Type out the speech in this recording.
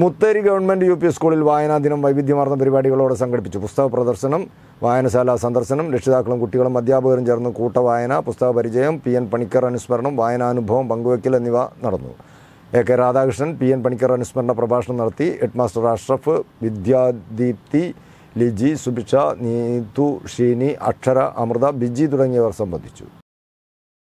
Mutheri government U P സ്കൂളിൽ വായനാ ദിനം വൈവിധ്യമാർന്ന പരിപാടികളോടെ സംഘടിപ്പിച്ചു പുസ്തക പ്രദർശനം വായനശാല സന്ദർശനം രക്ഷിതാക്കളും കുട്ടികളും അധ്യാപകരും ചേർന്ന് കൂട്ടവായന പുസ്തക പരിചയം പി എൻ പണിക്കർ അനുസ്മരണം വായനാനുഭവം പങ്കുവയ്ക്കൽ എന്നിവ നടന്നു A K Radhakrishnan P N Panicker അനുസ്മരണ പ്രഭാഷണം നടത്തി ഹെഡ് മാസ്റ്റർ അഷ്റഫ് വിദ്യാദീപ്തി ലിജി സുഭിക്ഷ നീതു ഷീനി അക്ഷര അമൃത ബിജി തുടങ്ങിയവർ സംബന്ധിച്ചു